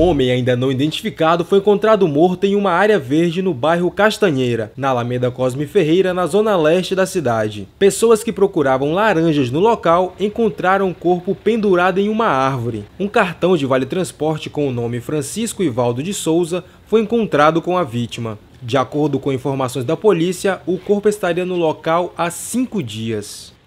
homem ainda não identificado foi encontrado morto em uma área verde no bairro Castanheira, na Alameda Cosme Ferreira, na zona leste da cidade. Pessoas que procuravam laranjas no local encontraram o um corpo pendurado em uma árvore. Um cartão de vale-transporte com o nome Francisco Ivaldo de Souza foi encontrado com a vítima. De acordo com informações da polícia, o corpo estaria no local há cinco dias.